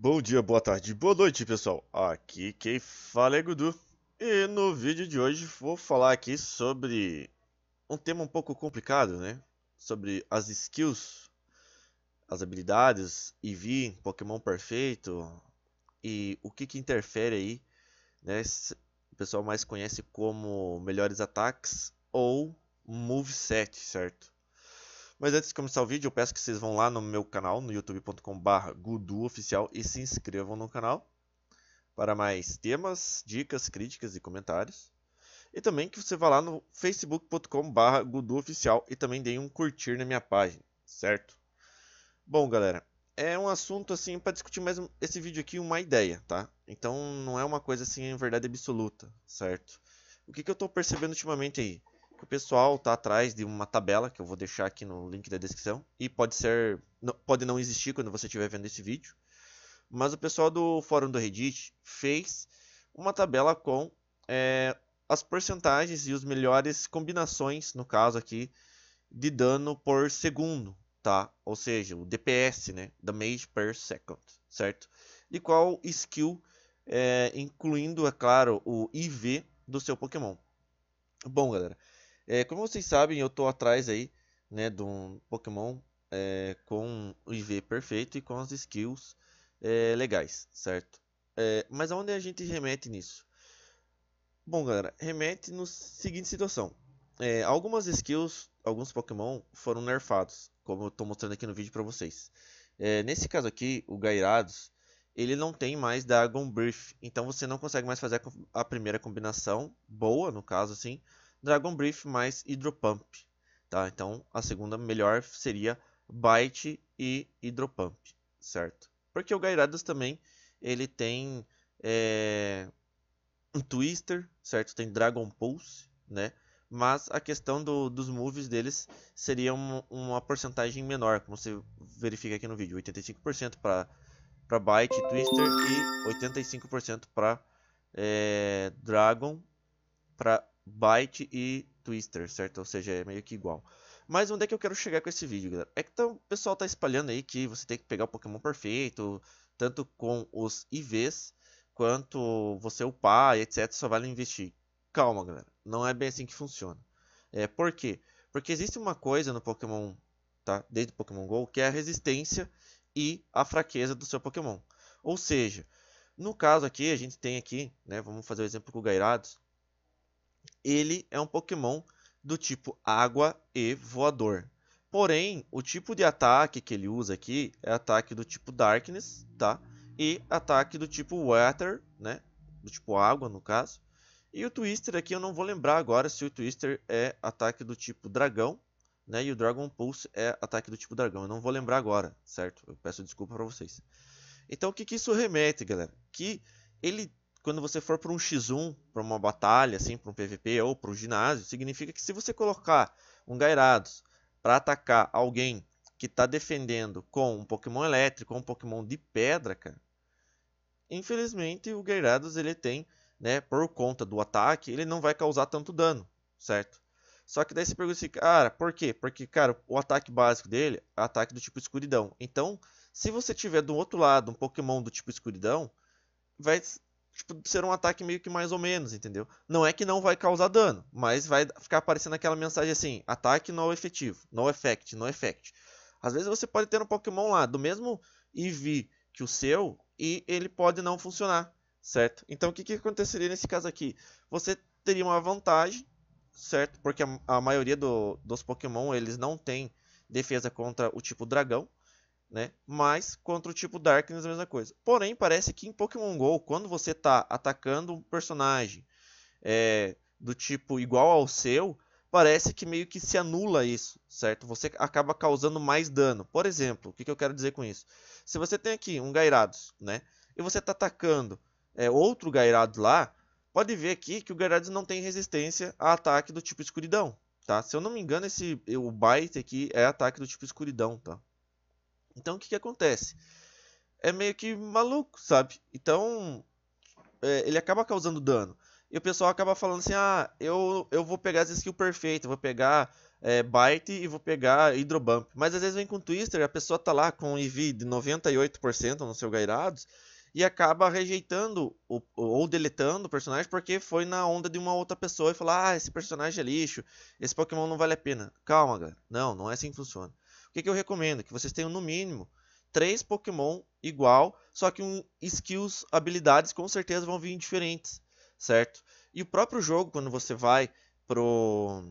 Bom dia, boa tarde, boa noite pessoal, aqui quem fala é Gudu E no vídeo de hoje vou falar aqui sobre um tema um pouco complicado, né? Sobre as skills, as habilidades, EV, Pokémon perfeito E o que que interfere aí, né? O pessoal mais conhece como melhores ataques ou moveset, certo? Mas antes de começar o vídeo, eu peço que vocês vão lá no meu canal, no youtube.com.br guduoficial e se inscrevam no canal para mais temas, dicas, críticas e comentários. E também que você vá lá no facebook.com.br guduoficial e também deem um curtir na minha página, certo? Bom, galera, é um assunto assim para discutir mais esse vídeo aqui uma ideia, tá? Então não é uma coisa assim em verdade absoluta, certo? O que, que eu estou percebendo ultimamente aí? que o pessoal está atrás de uma tabela que eu vou deixar aqui no link da descrição e pode ser pode não existir quando você estiver vendo esse vídeo, mas o pessoal do fórum do Reddit fez uma tabela com é, as porcentagens e os melhores combinações, no caso aqui, de dano por segundo, tá? Ou seja, o DPS, né? Damage per second, certo? E qual skill, é, incluindo, é claro, o IV do seu Pokémon. Bom, galera, é, como vocês sabem, eu estou atrás aí, né, de um Pokémon é, com o IV perfeito e com as skills é, legais, certo? É, mas aonde a gente remete nisso? Bom, galera, remete na seguinte situação. É, algumas skills, alguns Pokémon foram nerfados, como eu estou mostrando aqui no vídeo para vocês. É, nesse caso aqui, o Gairados, ele não tem mais Dragon Breath, então você não consegue mais fazer a, a primeira combinação, boa no caso assim, Dragon Brief mais Pump, Tá? Então a segunda melhor seria Bite e Pump, certo? Porque o Gairadas também ele tem é, um Twister, certo? Tem Dragon Pulse, né? Mas a questão do, dos moves deles seria uma, uma porcentagem menor, como você verifica aqui no vídeo, 85% para para e Twister e 85% para é, Dragon para Byte e Twister, certo? Ou seja, é meio que igual. Mas onde é que eu quero chegar com esse vídeo, galera? É que tá, o pessoal tá espalhando aí que você tem que pegar o Pokémon perfeito, tanto com os IVs, quanto você upar, etc, só vale investir. Calma, galera. Não é bem assim que funciona. É, por quê? Porque existe uma coisa no Pokémon, tá? Desde o Pokémon GO, que é a resistência e a fraqueza do seu Pokémon. Ou seja, no caso aqui, a gente tem aqui, né? Vamos fazer o um exemplo com o Gairados ele é um Pokémon do tipo água e voador. Porém, o tipo de ataque que ele usa aqui é ataque do tipo Darkness, tá? E ataque do tipo Water, né? Do tipo água, no caso. E o Twister aqui eu não vou lembrar agora se o Twister é ataque do tipo dragão, né? E o Dragon Pulse é ataque do tipo dragão. Eu não vou lembrar agora, certo? Eu peço desculpa para vocês. Então, o que, que isso remete, galera? Que ele quando você for para um X1, para uma batalha, assim, para um PVP ou para um ginásio, significa que se você colocar um Gairados para atacar alguém que está defendendo com um Pokémon elétrico ou um Pokémon de pedra, cara, infelizmente o Gairados ele tem, né, por conta do ataque, ele não vai causar tanto dano, certo? Só que daí você pergunta assim, cara, por quê? Porque, cara, o ataque básico dele é ataque do tipo escuridão. Então, se você tiver do outro lado um Pokémon do tipo escuridão, vai tipo, ser um ataque meio que mais ou menos, entendeu? Não é que não vai causar dano, mas vai ficar aparecendo aquela mensagem assim, ataque não efetivo, no effect, no effect. Às vezes você pode ter um Pokémon lá do mesmo IV que o seu e ele pode não funcionar, certo? Então o que, que aconteceria nesse caso aqui? Você teria uma vantagem, certo? Porque a, a maioria do, dos Pokémon eles não têm defesa contra o tipo dragão, né? Mas contra o tipo Darkness a mesma coisa. Porém, parece que em Pokémon GO, quando você está atacando um personagem é, do tipo igual ao seu, parece que meio que se anula isso, certo? Você acaba causando mais dano. Por exemplo, o que, que eu quero dizer com isso? Se você tem aqui um Gairados, né? E você está atacando é, outro Gairados lá, pode ver aqui que o Gairados não tem resistência a ataque do tipo escuridão, tá? Se eu não me engano, esse, o Bite aqui é ataque do tipo escuridão, tá? Então o que, que acontece? É meio que maluco, sabe? Então é, ele acaba causando dano. E o pessoal acaba falando assim: ah, eu, eu vou pegar as skills perfeitas, vou pegar é, Bite e vou pegar bump. Mas às vezes vem com Twister, a pessoa tá lá com EV de 98% no seu Gairados e acaba rejeitando o, ou deletando o personagem porque foi na onda de uma outra pessoa e falar: ah, esse personagem é lixo, esse Pokémon não vale a pena. Calma, galera. Não, não é assim que funciona. O que, que eu recomendo? Que vocês tenham no mínimo três Pokémon igual, só que um, skills, habilidades com certeza vão vir diferentes, certo? E o próprio jogo, quando você vai pro,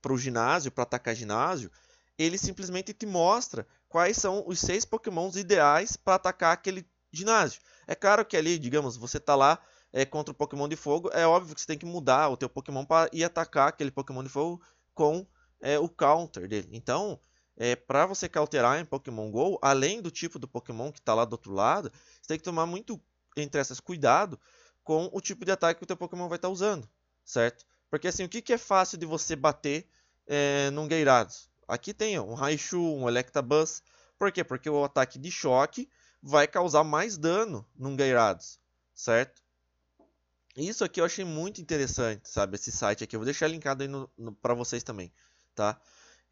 pro ginásio, para atacar ginásio, ele simplesmente te mostra quais são os seis Pokémons ideais para atacar aquele ginásio. É claro que ali, digamos, você tá lá é, contra o Pokémon de fogo, é óbvio que você tem que mudar o teu Pokémon para ir atacar aquele Pokémon de fogo com é, o counter dele. Então, é, para você cauterar em Pokémon GO, além do tipo do Pokémon que está lá do outro lado, você tem que tomar muito, entre essas, cuidado com o tipo de ataque que o teu Pokémon vai estar tá usando, certo? Porque assim, o que, que é fácil de você bater é, num Gyarados? Aqui tem ó, um Raichu, um Electabuzz. Por quê? Porque o ataque de choque vai causar mais dano num Gyarados, certo? Isso aqui eu achei muito interessante, sabe? Esse site aqui, eu vou deixar linkado aí para vocês também, tá?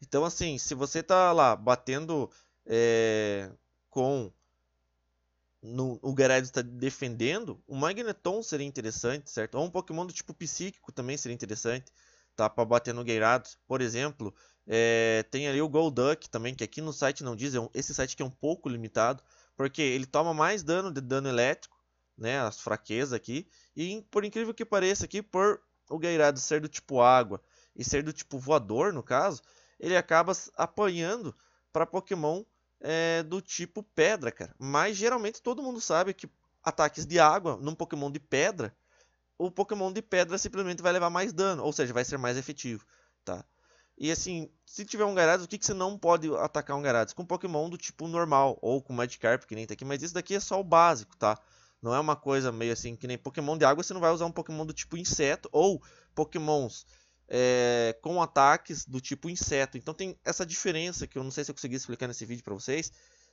Então, assim, se você tá lá batendo é, com. No, o Gyarados está defendendo, o Magneton seria interessante, certo? Ou um Pokémon do tipo psíquico também seria interessante, tá? Para bater no Gyarados. Por exemplo, é, tem ali o Golduck também, que aqui no site não diz, é um, esse site que é um pouco limitado, porque ele toma mais dano de dano elétrico, né? As fraquezas aqui. E por incrível que pareça aqui, por o Gyarados ser do tipo água e ser do tipo voador, no caso, ele acaba apanhando para Pokémon é, do tipo pedra, cara. Mas geralmente todo mundo sabe que ataques de água num Pokémon de pedra, o Pokémon de pedra simplesmente vai levar mais dano, ou seja, vai ser mais efetivo, tá? E assim, se tiver um Garados, o que, que você não pode atacar um Garados? Com Pokémon do tipo normal, ou com Magikarp, que nem tá aqui, mas isso daqui é só o básico, tá? Não é uma coisa meio assim, que nem Pokémon de água, você não vai usar um Pokémon do tipo inseto, ou Pokémons é, com ataques do tipo inseto. Então tem essa diferença que eu não sei se eu consegui explicar nesse vídeo para vocês,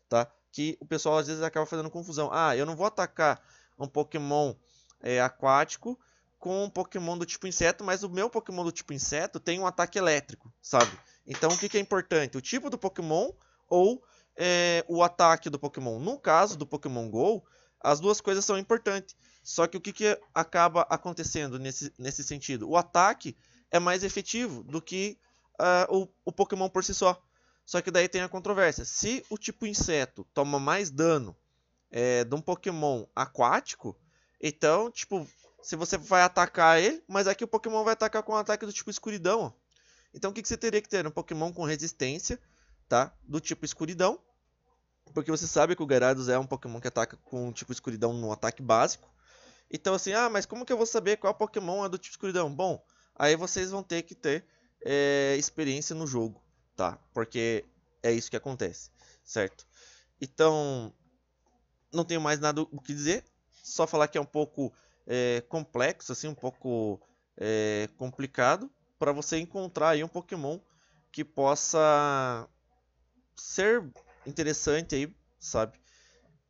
tá? Que o pessoal às vezes acaba fazendo confusão. Ah, eu não vou atacar um Pokémon é, aquático com um Pokémon do tipo inseto, mas o meu Pokémon do tipo inseto tem um ataque elétrico, sabe? Então o que, que é importante? O tipo do Pokémon ou é, o ataque do Pokémon. No caso do Pokémon GO, as duas coisas são importantes. Só que o que, que acaba acontecendo nesse, nesse sentido? O ataque é mais efetivo do que uh, o, o Pokémon por si só. Só que daí tem a controvérsia. Se o tipo inseto toma mais dano é, de um Pokémon aquático, então, tipo, se você vai atacar ele, mas aqui o Pokémon vai atacar com um ataque do tipo escuridão. Ó. Então o que, que você teria que ter? Um Pokémon com resistência, tá? Do tipo escuridão. Porque você sabe que o Gyarados é um Pokémon que ataca com o tipo escuridão no ataque básico. Então assim, ah, mas como que eu vou saber qual Pokémon é do tipo escuridão? Bom, aí vocês vão ter que ter é, experiência no jogo, tá? Porque é isso que acontece, certo? Então, não tenho mais nada o que dizer, só falar que é um pouco é, complexo, assim, um pouco é, complicado, para você encontrar aí um Pokémon que possa ser interessante aí, sabe?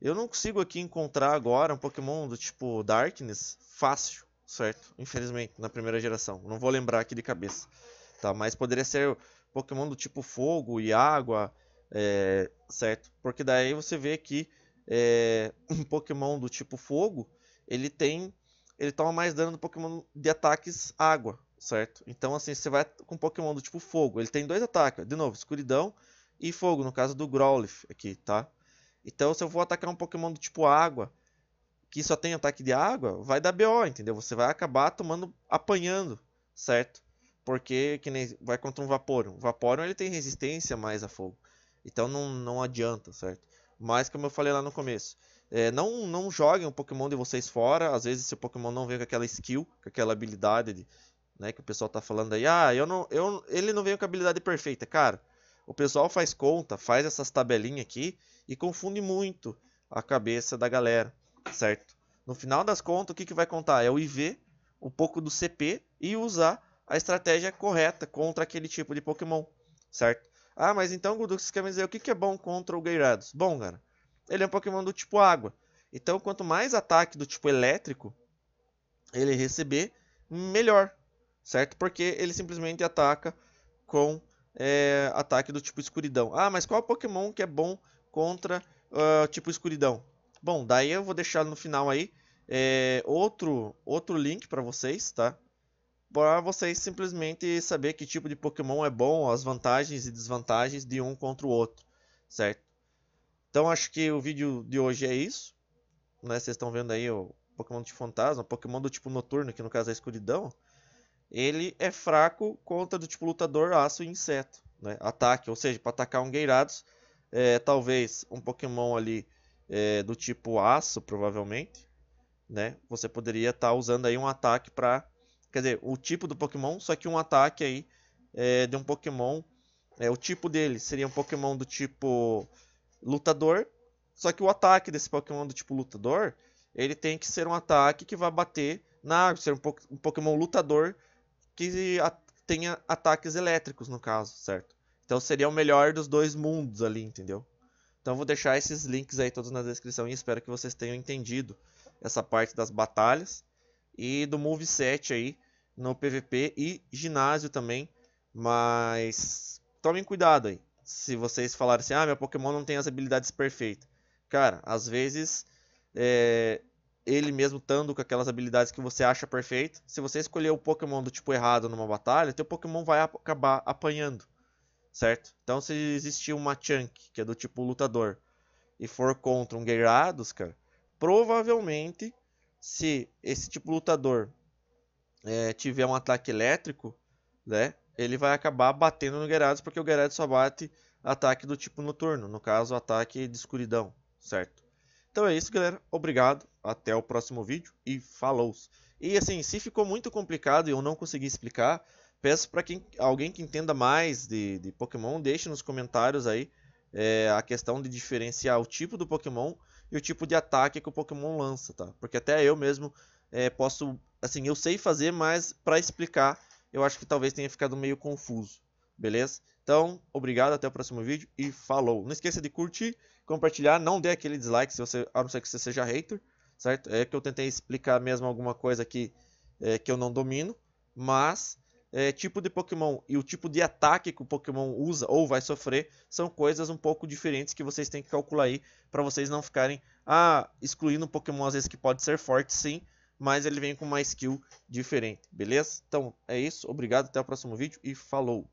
Eu não consigo aqui encontrar agora um Pokémon do tipo Darkness fácil, certo? Infelizmente, na primeira geração. Não vou lembrar aqui de cabeça. Tá? Mas poderia ser Pokémon do tipo fogo e água, é, certo? Porque daí você vê que é, um Pokémon do tipo fogo, ele tem. Ele toma mais dano do Pokémon de ataques água, certo? Então, assim, você vai com um Pokémon do tipo fogo. Ele tem dois ataques, de novo, escuridão e fogo, no caso do Growlithe aqui, tá? Então, se eu vou atacar um Pokémon do tipo água, que só tem ataque de água, vai dar BO, entendeu? Você vai acabar tomando, apanhando, certo? Porque que nem vai contra um Vaporeon. O Vaporeon ele tem resistência mais a fogo. Então não, não adianta, certo? Mas como eu falei lá no começo, é, não, não joguem o Pokémon de vocês fora. Às vezes, seu Pokémon não vem com aquela skill, com aquela habilidade de, né, que o pessoal tá falando aí, ah, eu não, eu, ele não vem com a habilidade perfeita. Cara, o pessoal faz conta, faz essas tabelinhas aqui e confunde muito a cabeça da galera certo? No final das contas, o que, que vai contar? É o IV, um pouco do CP e usar a estratégia correta contra aquele tipo de Pokémon, certo? Ah, mas então, Gudu, você quer me dizer o que, que é bom contra o Gyarados? Bom, cara, ele é um Pokémon do tipo água. Então, quanto mais ataque do tipo elétrico ele receber, melhor, certo? Porque ele simplesmente ataca com é, ataque do tipo escuridão. Ah, mas qual Pokémon que é bom contra uh, tipo escuridão? Bom, daí eu vou deixar no final aí é, outro, outro link para vocês, tá? Para vocês simplesmente saber que tipo de Pokémon é bom, as vantagens e desvantagens de um contra o outro, certo? Então acho que o vídeo de hoje é isso. Né? Vocês estão vendo aí o Pokémon de fantasma, Pokémon do tipo noturno, que no caso é a escuridão. Ele é fraco contra do tipo lutador, aço e inseto. Né? Ataque, ou seja, para atacar um Gyarados, é, talvez um Pokémon ali é, do tipo aço, provavelmente, né? Você poderia estar tá usando aí um ataque para, quer dizer, o tipo do Pokémon, só que um ataque aí é, de um Pokémon, é, o tipo dele seria um Pokémon do tipo lutador, só que o ataque desse Pokémon do tipo lutador, ele tem que ser um ataque que vá bater na água, ser um, po um Pokémon lutador que a, tenha ataques elétricos no caso, certo? Então seria o melhor dos dois mundos ali, entendeu? Então vou deixar esses links aí todos na descrição e espero que vocês tenham entendido essa parte das batalhas e do move set aí no PVP e ginásio também, mas tomem cuidado aí. Se vocês falarem assim, ah, meu Pokémon não tem as habilidades perfeitas. Cara, às vezes é, ele mesmo estando com aquelas habilidades que você acha perfeito, se você escolher o Pokémon do tipo errado numa batalha, teu Pokémon vai acabar apanhando certo? Então se existir uma Chunk, que é do tipo lutador, e for contra um Guerrados, cara, provavelmente se esse tipo lutador é, tiver um ataque elétrico, né, ele vai acabar batendo no Guerrados, porque o Guerrados só bate ataque do tipo noturno, no caso ataque de escuridão, certo? Então é isso, galera. Obrigado. Até o próximo vídeo e falou! E assim, se ficou muito complicado e eu não consegui explicar, peço para quem, alguém que entenda mais de, de Pokémon, deixe nos comentários aí é, a questão de diferenciar o tipo do Pokémon e o tipo de ataque que o Pokémon lança, tá? Porque até eu mesmo é, posso, assim, eu sei fazer, mas para explicar eu acho que talvez tenha ficado meio confuso, beleza? Então, obrigado, até o próximo vídeo e falou! Não esqueça de curtir, compartilhar, não dê aquele dislike se você, a não ser que você seja hater, certo? É que eu tentei explicar mesmo alguma coisa aqui é, que eu não domino, mas é, tipo de Pokémon e o tipo de ataque que o Pokémon usa ou vai sofrer são coisas um pouco diferentes que vocês têm que calcular aí para vocês não ficarem ah, excluindo um Pokémon às vezes que pode ser forte sim, mas ele vem com uma skill diferente, beleza? Então é isso, obrigado, até o próximo vídeo e falou!